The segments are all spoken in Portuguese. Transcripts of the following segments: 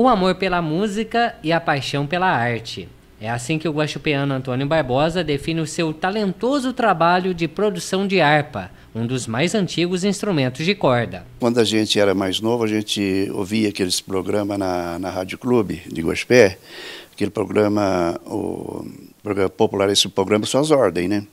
o amor pela música e a paixão pela arte. É assim que o guaxupeano Antônio Barbosa define o seu talentoso trabalho de produção de harpa, um dos mais antigos instrumentos de corda. Quando a gente era mais novo, a gente ouvia aqueles programas na, na Rádio Clube de Guaxupé, aquele programa, o programa popular, esse programa Suas Ordens, né?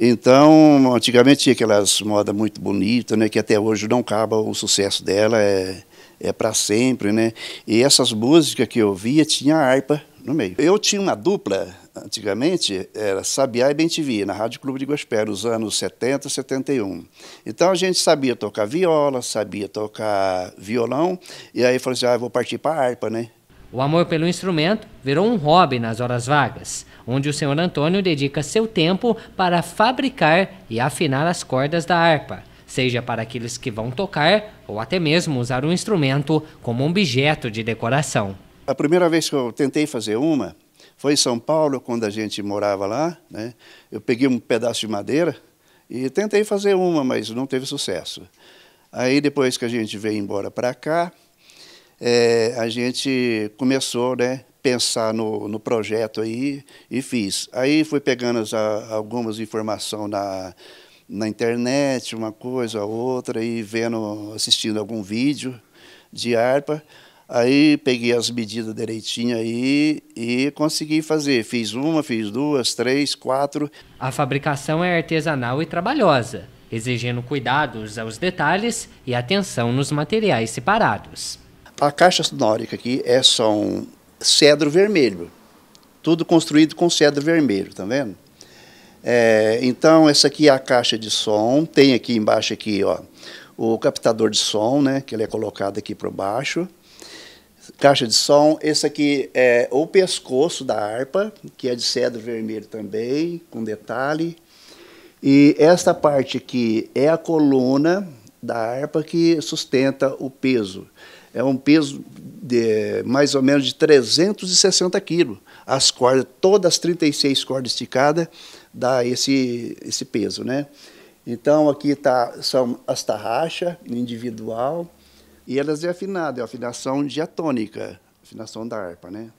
Então, antigamente tinha aquelas modas muito bonitas, né, que até hoje não acaba o sucesso dela, é é para sempre, né? E essas músicas que eu via tinha harpa no meio. Eu tinha uma dupla, antigamente, era Sabiá e Bentivi, na Rádio Clube de Gospel, nos anos 70, 71. Então a gente sabia tocar viola, sabia tocar violão, e aí falou assim, ah, vou partir para harpa, né? O amor pelo instrumento virou um hobby nas horas vagas, onde o senhor Antônio dedica seu tempo para fabricar e afinar as cordas da harpa seja para aqueles que vão tocar ou até mesmo usar um instrumento como um objeto de decoração. A primeira vez que eu tentei fazer uma foi em São Paulo, quando a gente morava lá. Né? Eu peguei um pedaço de madeira e tentei fazer uma, mas não teve sucesso. Aí depois que a gente veio embora para cá, é, a gente começou, né, pensar no, no projeto aí e fiz. Aí fui pegando as, algumas informações na na internet, uma coisa ou outra, e vendo, assistindo algum vídeo de harpa. Aí peguei as medidas direitinho aí e consegui fazer. Fiz uma, fiz duas, três, quatro. A fabricação é artesanal e trabalhosa, exigindo cuidados aos detalhes e atenção nos materiais separados. A caixa sonórica aqui é só um cedro vermelho, tudo construído com cedro vermelho, tá vendo? É, então, essa aqui é a caixa de som. Tem aqui embaixo aqui, ó, o captador de som, né, que ele é colocado aqui para baixo. Caixa de som, esse aqui é o pescoço da harpa, que é de cedro vermelho também, com detalhe. E esta parte aqui é a coluna da harpa que sustenta o peso. É um peso de mais ou menos de 360 quilos. As cordas, todas as 36 cordas esticadas, dá esse, esse peso, né? Então aqui tá, são as tarraxas individual e elas é afinada, é afinação diatônica, afinação da harpa, né?